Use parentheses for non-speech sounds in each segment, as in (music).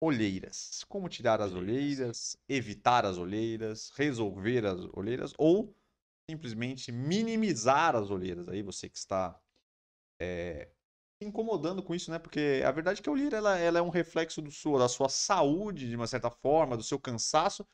olheiras. Como tirar as olheiras, evitar as olheiras, resolver as olheiras ou simplesmente minimizar as olheiras. Aí você que está é, se incomodando com isso, né? Porque a verdade é que a olheira ela, ela é um reflexo do sua, da sua saúde, de uma certa forma, do seu cansaço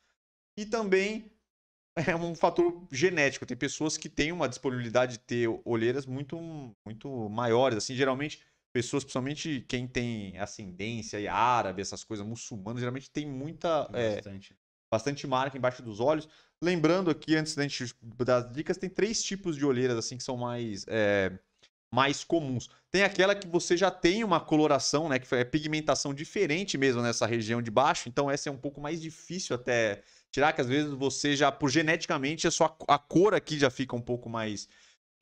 e também (laughs) é um fator genético. Tem pessoas que têm uma disponibilidade de ter olheiras muito, muito maiores. Assim, geralmente pessoas, principalmente quem tem ascendência e árabe, essas coisas muçulmanas, geralmente tem muita. É, bastante. É, bastante marca embaixo dos olhos. Lembrando aqui, antes da gente, das dicas, tem três tipos de olheiras assim que são mais. É, mais comuns. Tem aquela que você já tem uma coloração, né, que é pigmentação diferente mesmo nessa região de baixo, então essa é um pouco mais difícil até tirar, que às vezes você já, por geneticamente, a sua a cor aqui já fica um pouco mais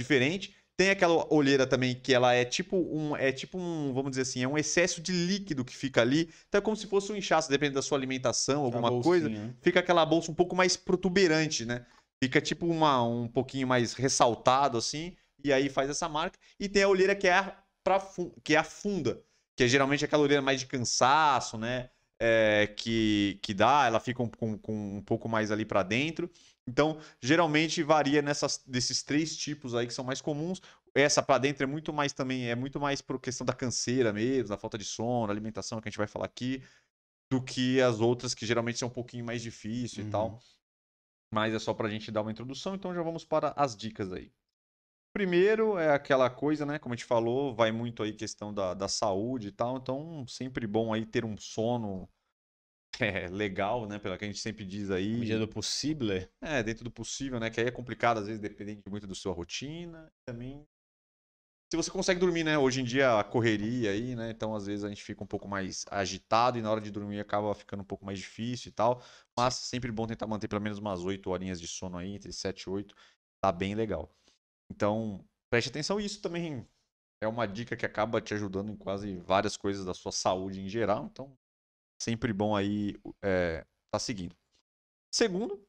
diferente. Tem aquela olheira também que ela é tipo um, é tipo um, vamos dizer assim, é um excesso de líquido que fica ali. Então é como se fosse um inchaço, depende da sua alimentação, alguma coisa. Fica aquela bolsa um pouco mais protuberante, né? Fica tipo uma, um pouquinho mais ressaltado assim, e aí faz essa marca. E tem a olheira que é a, pra, que é a funda, que é geralmente aquela olheira mais de cansaço, né? é, que, que dá, ela fica um, com, com um pouco mais ali para dentro. Então, geralmente varia nessas, desses três tipos aí que são mais comuns. Essa para dentro é muito mais também, é muito mais por questão da canseira mesmo, da falta de sono, alimentação que a gente vai falar aqui, do que as outras que geralmente são um pouquinho mais difícil uhum. e tal. Uhum. Mas é só pra gente dar uma introdução, então já vamos para as dicas aí. Primeiro é aquela coisa, né? Como a gente falou, vai muito aí questão da, da saúde e tal. Então, sempre bom aí ter um sono (laughs) é, legal, né? Pelo que a gente sempre diz aí. Medida do possível. É? é, dentro do possível, né? Que aí é complicado, às vezes, dependente muito da sua rotina. Também. Se você consegue dormir, né? Hoje em dia a correria aí, né? Então, às vezes, a gente fica um pouco mais agitado e na hora de dormir acaba ficando um pouco mais difícil e tal. Mas sempre bom tentar manter pelo menos umas 8 horinhas de sono aí, entre 7 e 8. Tá bem legal. Então, preste atenção, isso também é uma dica que acaba te ajudando em quase várias coisas da sua saúde em geral. Então, sempre bom aí é, tá seguindo. Segundo,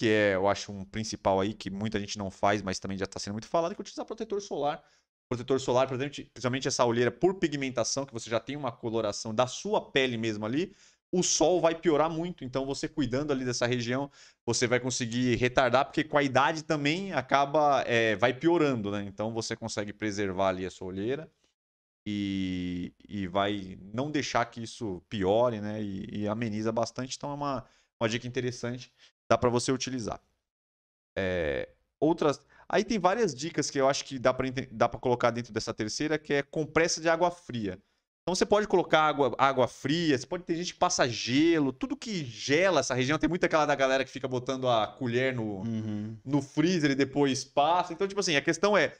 que é, eu acho um principal aí que muita gente não faz, mas também já está sendo muito falado, que é utilizar protetor solar. Protetor solar, principalmente essa olheira por pigmentação, que você já tem uma coloração da sua pele mesmo ali o sol vai piorar muito. Então, você cuidando ali dessa região, você vai conseguir retardar, porque com a idade também acaba, é, vai piorando, né? Então, você consegue preservar ali a sua olheira e, e vai não deixar que isso piore, né? E, e ameniza bastante. Então, é uma, uma dica interessante, dá para você utilizar. É, outras. Aí tem várias dicas que eu acho que dá para colocar dentro dessa terceira, que é compressa de água fria. Então você pode colocar água, água fria, você pode ter gente que passa gelo, tudo que gela essa região. Tem muita aquela da galera que fica botando a colher no, uhum. no freezer e depois passa. Então, tipo assim, a questão é: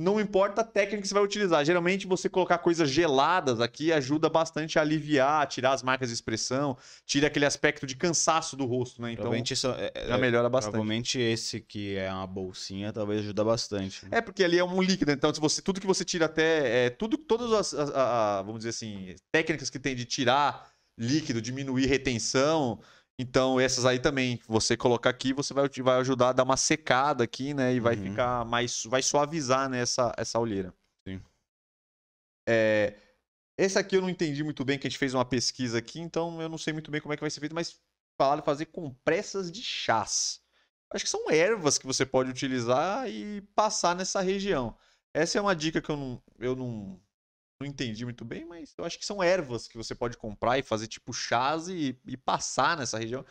não importa a técnica que você vai utilizar. Geralmente, você colocar coisas geladas aqui ajuda bastante a aliviar, tirar as marcas de expressão, tira aquele aspecto de cansaço do rosto, né? Então, isso é, já é, melhora bastante. Provavelmente esse que é uma bolsinha talvez ajuda bastante. Né? É, porque ali é um líquido. Então, se você tudo que você tira até... É, tudo, todas as, as, as, vamos dizer assim, técnicas que tem de tirar líquido, diminuir retenção... Então, essas aí também, você colocar aqui, você vai, vai ajudar a dar uma secada aqui, né? E vai uhum. ficar mais. Vai suavizar né, essa, essa olheira. Sim. É, esse aqui eu não entendi muito bem, que a gente fez uma pesquisa aqui, então eu não sei muito bem como é que vai ser feito, mas falaram fazer compressas de chás. Acho que são ervas que você pode utilizar e passar nessa região. Essa é uma dica que eu não, eu não não entendi muito bem, mas eu acho que são ervas que você pode comprar e fazer tipo chás e, e passar nessa região.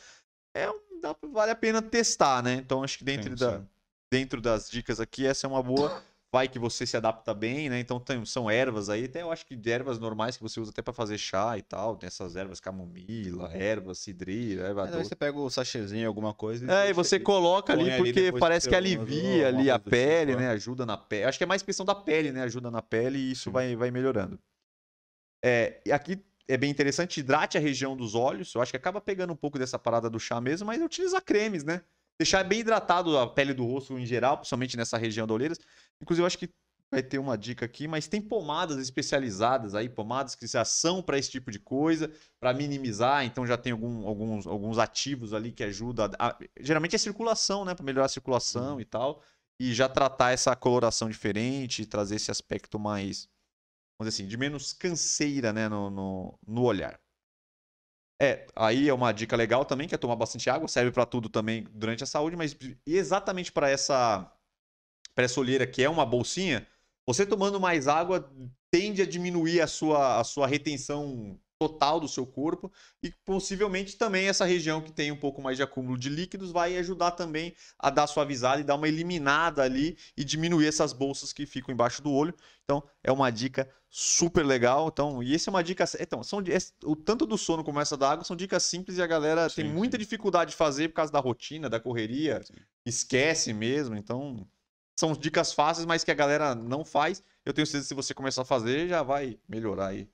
É um, dá, vale a pena testar, né? Então acho que dentro, sim, da, sim. dentro das dicas aqui, essa é uma boa vai que você se adapta bem, né? Então tem, são ervas aí, até eu acho que ervas normais que você usa até para fazer chá e tal. Tem essas ervas camomila, erva, cidreira, erva é, você pega o sachêzinho, alguma coisa. E é, e você coloca ali porque ali parece que, alivia ali a assim, pele, né? Ajuda na pele. Acho que é mais questão da pele, né? Ajuda na pele e isso vai, vai melhorando. É, e aqui é bem interessante, hidrate a região dos olhos. Eu acho que acaba pegando um pouco dessa parada do chá mesmo, mas utiliza cremes, né? deixar bem hidratado a pele do rosto em geral, principalmente nessa região da olheiras. Inclusive, eu acho que vai ter uma dica aqui, mas tem pomadas especializadas aí, pomadas que já são para esse tipo de coisa, para minimizar, então já tem algum, alguns, alguns ativos ali que ajudam a, a, geralmente é circulação, né, para melhorar a circulação uhum. e tal, e já tratar essa coloração diferente, trazer esse aspecto mais, vamos dizer assim, de menos canseira, né, no, no, no olhar. É, aí é uma dica legal também, que é tomar bastante água, serve para tudo também durante a saúde, mas exatamente para essa para olheira que é uma bolsinha, você tomando mais água tende a diminuir a sua, a sua retenção total do seu corpo e possivelmente também essa região que tem um pouco mais de acúmulo de líquidos vai ajudar também a dar suavizada e dar uma eliminada ali e diminuir essas bolsas que ficam embaixo do olho. Então é uma dica super legal. Então, e essa é uma dica. Então, são, é, o tanto do sono como essa da água são dicas simples e a galera sim, tem muita sim. dificuldade de fazer por causa da rotina, da correria, sim. esquece mesmo. Então, são dicas fáceis, mas que a galera não faz. Eu tenho certeza que se você começar a fazer, já vai melhorar aí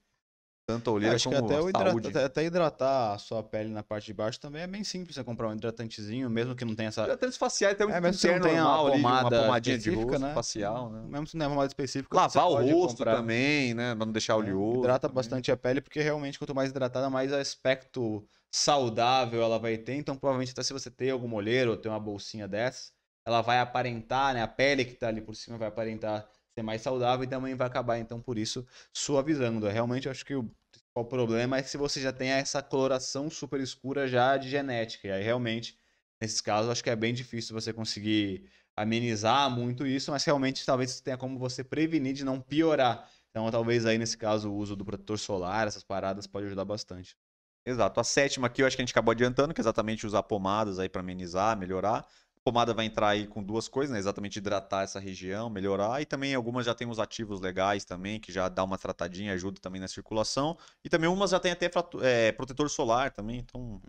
tanto a é, Acho como que até, hidrata, até, até, hidratar a sua pele na parte de baixo também é bem simples. Você comprar um hidratantezinho, mesmo que não tenha essa... Hidratantes faciais até um é, mesmo que não tenha uma, pomada uma pomadinha de rosto né? facial, né? É mesmo se não é uma pomada específica, Lavar o rosto comprar. também, né? Pra não deixar oleoso. É, hidrata também. bastante a pele, porque realmente quanto mais hidratada, mais aspecto saudável ela vai ter. Então provavelmente até se você tem algum olheiro ou tem uma bolsinha dessas, ela vai aparentar, né? A pele que tá ali por cima vai aparentar ser mais saudável e também vai acabar, então, por isso, suavizando. É, realmente, acho que o o problema é se você já tem essa coloração super escura já de genética. E aí, realmente, nesses casos, acho que é bem difícil você conseguir amenizar muito isso, mas realmente talvez tenha como você prevenir de não piorar. Então, talvez aí, nesse caso, o uso do protetor solar, essas paradas, pode ajudar bastante. Exato. A sétima aqui eu acho que a gente acabou adiantando, que é exatamente usar pomadas aí para amenizar, melhorar pomada vai entrar aí com duas coisas, né? Exatamente hidratar essa região, melhorar. E também algumas já tem uns ativos legais também, que já dá uma tratadinha, ajuda também na circulação. E também umas já tem até é, protetor solar também, então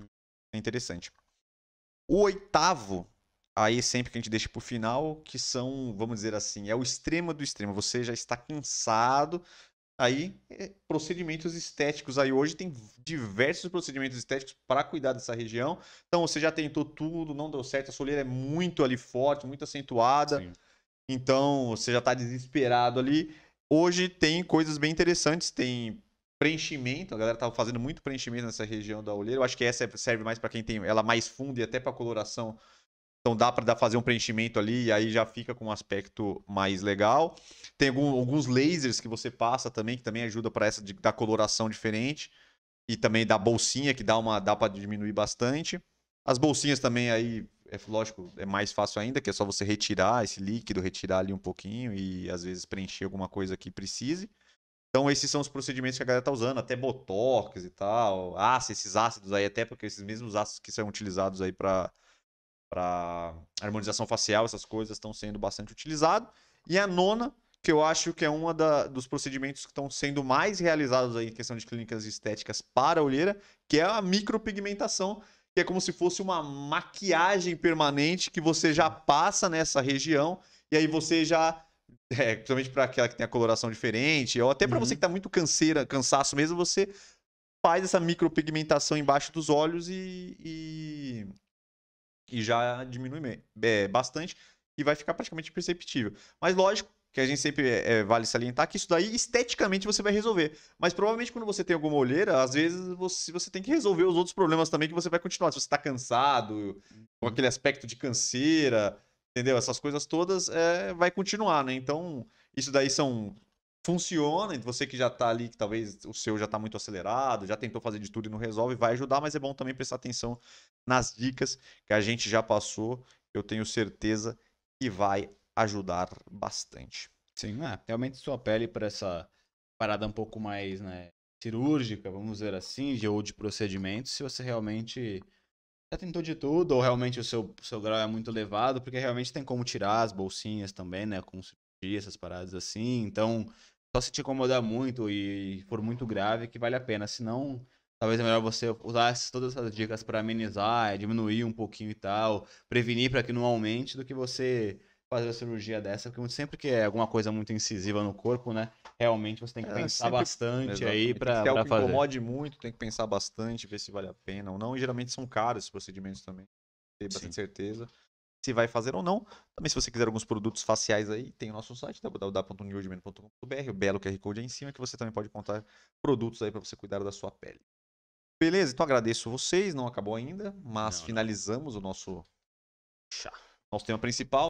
é interessante. O oitavo, aí sempre que a gente deixa pro final, que são, vamos dizer assim, é o extremo do extremo. Você já está cansado aí é, procedimentos estéticos. Aí hoje tem diversos procedimentos estéticos para cuidar dessa região. Então você já tentou tudo, não deu certo, a soleira é muito ali forte, muito acentuada. Sim. Então você já está desesperado ali. Hoje tem coisas bem interessantes, tem preenchimento, a galera tava fazendo muito preenchimento nessa região da olheira. Eu acho que essa serve mais para quem tem ela mais funda e até para coloração então dá para fazer um preenchimento ali e aí já fica com um aspecto mais legal. Tem algum, alguns lasers que você passa também, que também ajuda para essa de, da coloração diferente. E também da bolsinha, que dá uma dá para diminuir bastante. As bolsinhas também aí, é lógico, é mais fácil ainda, que é só você retirar esse líquido, retirar ali um pouquinho e às vezes preencher alguma coisa que precise. Então esses são os procedimentos que a galera tá usando, até botox e tal, ácidos, esses ácidos aí, até porque esses mesmos ácidos que são utilizados aí para para harmonização facial, essas coisas estão sendo bastante utilizadas. E a nona, que eu acho que é uma dos procedimentos que estão sendo mais realizados aí em questão de clínicas estéticas para a olheira, que é a micropigmentação, que é como se fosse uma maquiagem permanente que você já passa nessa região e aí você já é, principalmente para aquela que tem a coloração diferente, ou até para uhum. você que está muito canseira, cansaço mesmo, você faz essa micropigmentação embaixo dos olhos e, e, que já diminui é, bastante e vai ficar praticamente imperceptível. Mas lógico que a gente sempre é, é, vale salientar que isso daí esteticamente você vai resolver. Mas provavelmente quando você tem alguma olheira, às vezes você, você tem que resolver os outros problemas também que você vai continuar. Se você está cansado, com uhum. aquele aspecto de canseira, entendeu? Essas coisas todas é, vai continuar, né? Então, isso daí são funciona, então você que já está ali, que talvez o seu já está muito acelerado, já tentou fazer de tudo e não resolve, vai ajudar, mas é bom também prestar atenção nas dicas que a gente já passou, eu tenho certeza que vai ajudar bastante. Sim, é, realmente sua pele para essa parada um pouco mais né, cirúrgica, vamos dizer assim, de, ou de procedimentos, se você realmente já tentou de tudo, ou realmente o seu, seu grau é muito elevado, porque realmente tem como tirar as bolsinhas também, né, com cirurgia, essas paradas assim, então só se te incomodar muito e for muito grave que vale a pena. Se não, talvez é melhor você usar todas essas dicas para amenizar, diminuir um pouquinho e tal, prevenir para que não aumente, do que você fazer a cirurgia dessa, porque sempre que é alguma coisa muito incisiva no corpo, né? Realmente você tem que é, pensar sempre... bastante Exatamente. aí para fazer. Se incomode muito, tem que pensar bastante, ver se vale a pena ou não. E geralmente são caros esses procedimentos também. Tem bastante Sim. certeza se vai fazer ou não. Também se você quiser alguns produtos faciais aí, tem o nosso site, www.newordman.com.br, o belo QR Code aí em cima, que você também pode encontrar produtos aí para você cuidar da sua pele. Beleza, então agradeço vocês, não acabou ainda, mas não, finalizamos não. o nosso chá. Nosso tema principal.